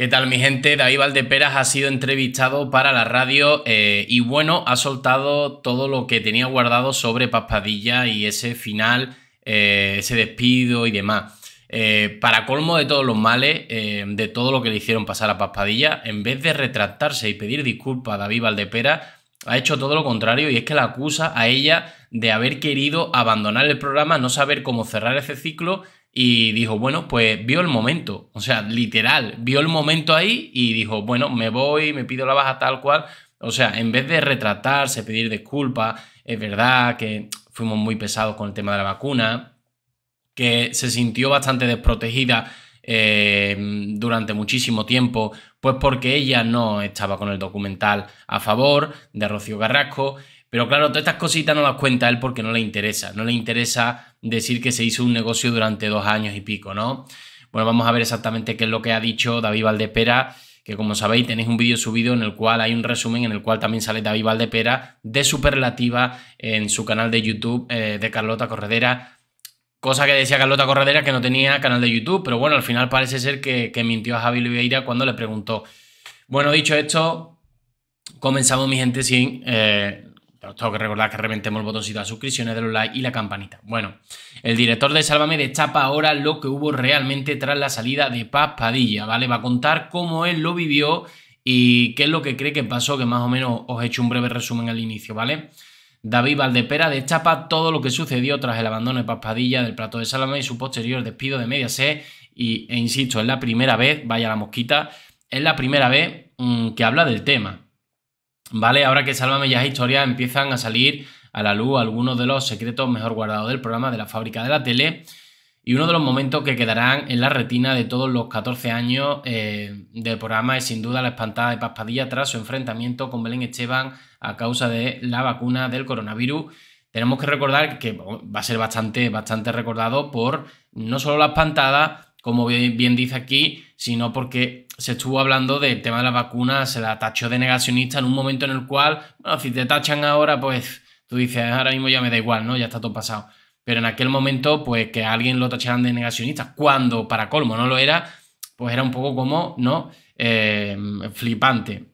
¿Qué tal mi gente? David Valdeperas ha sido entrevistado para la radio eh, y bueno, ha soltado todo lo que tenía guardado sobre Paspadilla y ese final, eh, ese despido y demás. Eh, para colmo de todos los males, de todo lo que le hicieron pasar a Paspadilla, en vez de retractarse y pedir disculpas a David Valdeperas, ha hecho todo lo contrario y es que la acusa a ella de haber querido abandonar el programa, no saber cómo cerrar ese ciclo y dijo, bueno, pues vio el momento, o sea, literal, vio el momento ahí y dijo, bueno, me voy, me pido la baja tal cual. O sea, en vez de retratarse, pedir disculpas, es verdad que fuimos muy pesados con el tema de la vacuna, que se sintió bastante desprotegida eh, durante muchísimo tiempo, pues porque ella no estaba con el documental a favor de Rocío Garrasco. Pero claro, todas estas cositas no las cuenta él porque no le interesa. No le interesa decir que se hizo un negocio durante dos años y pico, ¿no? Bueno, vamos a ver exactamente qué es lo que ha dicho David Valdepera, que como sabéis tenéis un vídeo subido en el cual hay un resumen en el cual también sale David Valdepera de Superlativa en su canal de YouTube eh, de Carlota Corredera. Cosa que decía Carlota Corredera que no tenía canal de YouTube, pero bueno, al final parece ser que, mintió a Javi Oliveira cuando le preguntó. Bueno, dicho esto, comenzamos mi gente sin eh, os tengo que recordar que reventemos el botoncito de suscripciones, de los likes y la campanita. Bueno, el director de Sálvame destapa ahora lo que hubo realmente tras la salida de Paz Padilla, ¿vale? Va a contar cómo él lo vivió y qué es lo que cree que pasó, que más o menos os he hecho un breve resumen al inicio, ¿vale? David Valdepera destapa todo lo que sucedió tras el abandono de Paz Padilla del plato de Sálvame y su posterior despido de Mediaset. Y, e insisto, es la primera vez, vaya la mosquita, es la primera vez mm, que habla del tema. ¿Vale? Ahora que Sálvame ya historias, empiezan a salir a la luz algunos de los secretos mejor guardados del programa de la fábrica de la tele y uno de los momentos que quedarán en la retina de todos los 14 años eh, del programa es sin duda la espantada de Paspadilla tras su enfrentamiento con Belén Esteban a causa de la vacuna del coronavirus. Tenemos que recordar que va a ser bastante, bastante recordado por no solo la espantada, como bien, dice aquí, sino porque se estuvo hablando del tema de la vacuna, se la tachó de negacionista en un momento en el cual, bueno, si te tachan ahora, pues tú dices, ah, ahora mismo ya me da igual, ¿no? Ya está todo pasado. Pero en aquel momento, pues que alguien lo tacharan de negacionista, cuando para colmo no lo era, pues era un poco como, ¿no? Eh, flipante.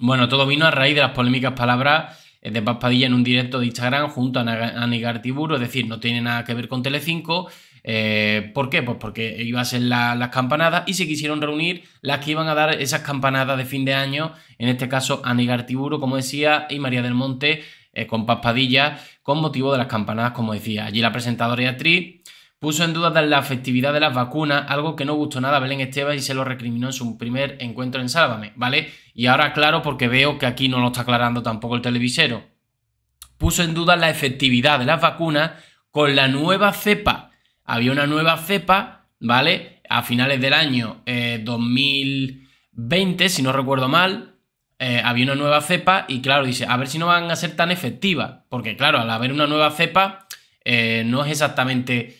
Bueno, todo vino a raíz de las polémicas palabras eh, de Paz en un directo de Instagram junto a, Tiburo. es decir, no tiene nada que ver con Telecinco, 5 eh, ¿Por qué? Pues porque iban a ser las campanadas y se quisieron reunir las que iban a dar esas campanadas de fin de año, en este caso Anígar Tiburo, como decía, y María del Monte eh, con Paspadilla, con motivo de las campanadas, como decía. Allí la presentadora y actriz puso en duda la efectividad de las vacunas, algo que no gustó nada a Belén Esteban y se lo recriminó en su primer encuentro en Sálvame, ¿vale? Y ahora claro, porque veo que aquí no lo está aclarando tampoco el televisero. Puso en duda la efectividad de las vacunas con la nueva cepa había una nueva cepa, ¿vale? A finales del año 2020, eh, si no recuerdo mal, eh, había una nueva cepa y claro, dice, a ver si no van a ser tan efectivas, porque claro, al haber una nueva cepa, eh, no es exactamente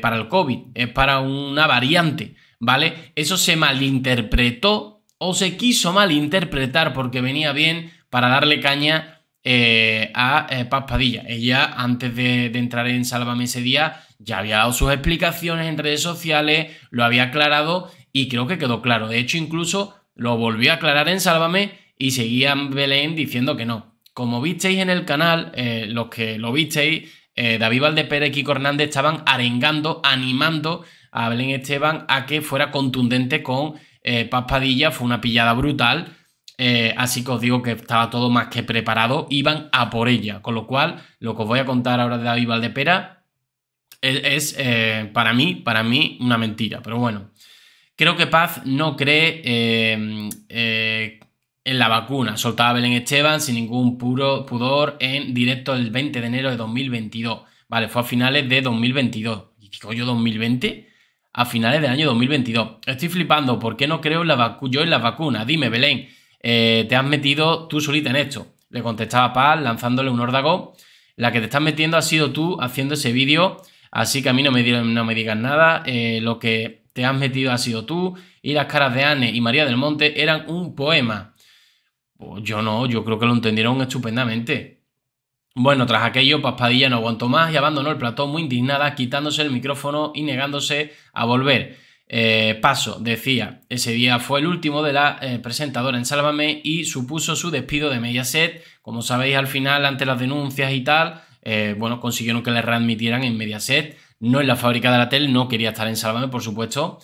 para el COVID, es para una variante, ¿vale? Eso se malinterpretó o se quiso malinterpretar porque venía bien para darle caña a Paspadilla. Ella, antes de, de, entrar en Sálvame ese día, ya había dado sus explicaciones en redes sociales, lo había aclarado y creo que quedó claro. De hecho, incluso lo volvió a aclarar en Sálvame y seguían Belén diciendo que no. Como visteis en el canal, eh, los que lo visteis, eh, David Valdepera y Kiko Hernández estaban arengando, animando a Belén Esteban a que fuera contundente con eh, Fue una pillada brutal. Eh, así que os digo que estaba todo más que preparado. Iban a por ella. Con lo cual, lo que os voy a contar ahora de David Valdepera es, eh, para mí, para mí, una mentira, pero bueno. Creo que Paz no cree eh, eh, en la vacuna, soltaba Belén Esteban sin ningún puro pudor en directo el 20 de enero de 2022. Vale, fue a finales de 2022. ¿Y qué yo 2020? A finales del año 2022. Estoy flipando, ¿por qué no creo la yo en la vacuna? Dime, Belén, te has metido tú solita en esto. Le contestaba Paz lanzándole un órdago. La que te estás metiendo ha sido tú haciendo ese vídeo Así que a mí no me, no digan nada, eh, lo que te has metido ha sido tú y las caras de Anne y María del Monte eran un poema. Pues yo no, yo creo que lo entendieron estupendamente. Bueno, tras aquello, Paspadilla no aguantó más y abandonó el plató muy indignada, quitándose el micrófono y negándose a volver. Eh, paso, decía, ese día fue el último de la eh, presentadora en Sálvame y supuso su despido de Mediaset. Como sabéis, al final, ante las denuncias y tal, eh, bueno, consiguieron que le readmitieran en Mediaset, no en la fábrica de la tele, no quería estar en Sálvame, por supuesto,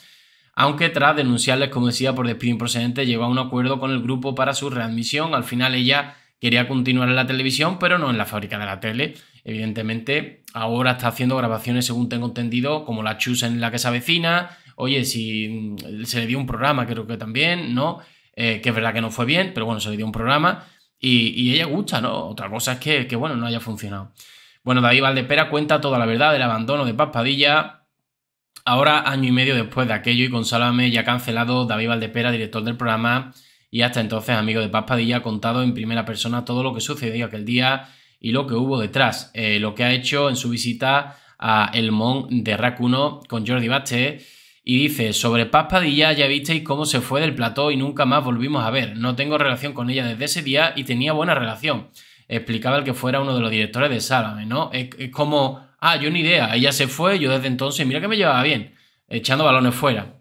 aunque tras denunciarles, como decía, por despido improcedente, llegó a un acuerdo con el grupo para su readmisión. Al final ella quería continuar en la televisión, pero no en la fábrica de la tele. Evidentemente, ahora está haciendo grabaciones, según tengo entendido, como la Chus en la que se avecina. Oye, si mm, se le dio un programa, creo que también, ¿no? Eh, que es verdad que no fue bien, pero bueno, se le dio un programa y, ella gusta, ¿no? Otra cosa es que, bueno, no haya funcionado. Bueno, David Valdepera cuenta toda la verdad del abandono de Paspadilla. Ahora, año y medio después de aquello, y con Salame ya cancelado, David Valdepera, director del programa, y hasta entonces amigo de Paspadilla, ha contado en primera persona todo lo que sucedió aquel día y lo que hubo detrás. Eh, lo que ha hecho en su visita a El Mon de Racuno con Jordi Bastet. Y dice, sobre Paz ya visteis cómo se fue del plató y nunca más volvimos a ver. No tengo relación con ella desde ese día y tenía buena relación. Explicaba el que fuera uno de los directores de Sálvame, ¿no? Es, como, ah, yo ni idea, ella se fue, yo desde entonces, mira que me llevaba bien, echando balones fuera.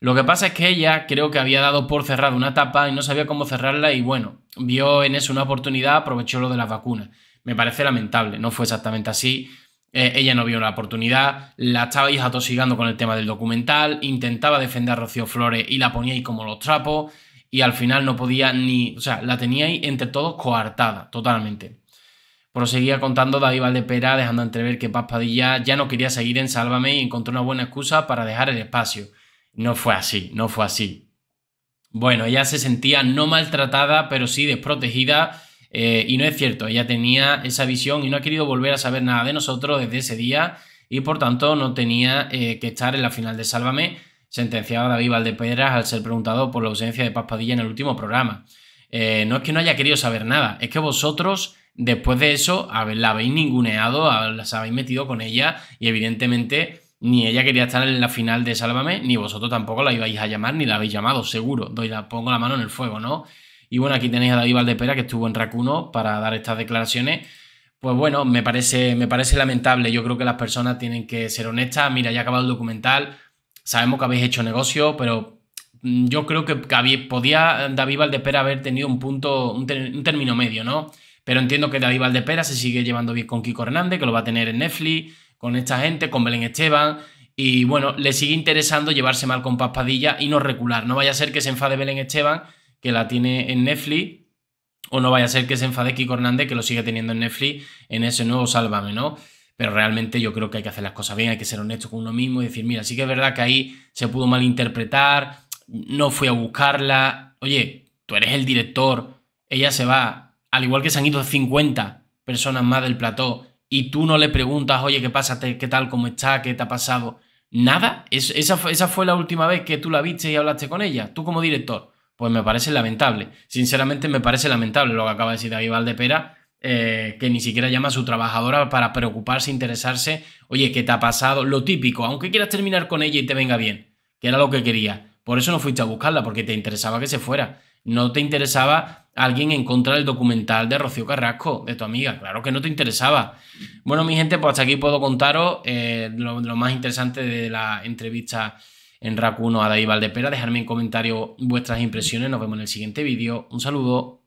Lo que pasa es que ella creo que había dado por cerrado una etapa y no sabía cómo cerrarla y bueno, vio en eso una oportunidad, aprovechó lo de las vacunas. Me parece lamentable, no fue exactamente así, eh, ella no vio la oportunidad, la estabais atosigando con el tema del documental, intentaba defender a Rocío Flores y la poníais como los trapos y al final no podía ni, o sea, la teníais entre todos coartada totalmente. Proseguía contando David Valdepera dejando entrever que Paz ya no quería seguir en Sálvame y encontró una buena excusa para dejar el espacio. No fue así, no fue así. Bueno, ella se sentía no maltratada, pero sí desprotegida eh, y no es cierto, ella tenía esa visión y no ha querido volver a saber nada de nosotros desde ese día y por tanto no tenía eh, que estar en la final de Sálvame, a David Valdepedras al ser preguntado por la ausencia de Paspadilla en el último programa. Eh, no es que no haya querido saber nada, es que vosotros después de eso la habéis ninguneado, las habéis metido con ella y evidentemente ni ella quería estar en la final de Sálvame, ni vosotros tampoco la ibais a llamar, ni la habéis llamado, seguro. Doy la, pongo la mano en el fuego, ¿no? Y bueno, aquí tenéis a David Valdepera, que estuvo en Racuno para dar estas declaraciones. Pues bueno, me parece, me parece lamentable. Yo creo que las personas tienen que ser honestas. Mira, ya ha acabado el documental. Sabemos que habéis hecho negocio, pero mm, yo creo que, podía David Valdepera haber tenido un punto, un, término medio, ¿no? Pero entiendo que David Valdepera se sigue llevando bien con Kiko Hernández, que lo va a tener en Netflix, con esta gente, con Belén Esteban. Y bueno, le sigue interesando llevarse mal con Paspadilla y no recular. No vaya a ser que se enfade Belén Esteban que la tiene en Netflix. O no vaya a ser que se enfade Kiko Hernández, que lo sigue teniendo en Netflix, en ese nuevo Sálvame, ¿no? Pero realmente yo creo que hay que hacer las cosas bien, hay que ser honesto con uno mismo y decir, mira, sí que es verdad que ahí se pudo malinterpretar, no fui a buscarla. Oye, tú eres el director, ella se va, al igual que se han ido 50 personas más del plató y tú no le preguntas, oye, ¿qué pasa? ¿Qué tal? ¿Cómo está? ¿Qué te ha pasado? Nada. esa, fue la última vez que tú la viste y hablaste con ella, tú como director pues me parece lamentable. Sinceramente me parece lamentable lo que acaba de decir David Valdepera, eh, que ni siquiera llama a su trabajadora para preocuparse, interesarse, oye, ¿qué te ha pasado? Lo típico, aunque quieras terminar con ella y te venga bien, que era lo que quería. Por eso no fuiste a buscarla, porque te interesaba que se fuera. No te interesaba alguien en contra del documental de Rocío Carrasco, de tu amiga. Claro que no te interesaba. Bueno, mi gente, pues hasta aquí puedo contaros eh, lo más interesante de la entrevista en rac 1 de Valdepera. Dejadme en comentario vuestras impresiones. Nos vemos en el siguiente vídeo. Un saludo.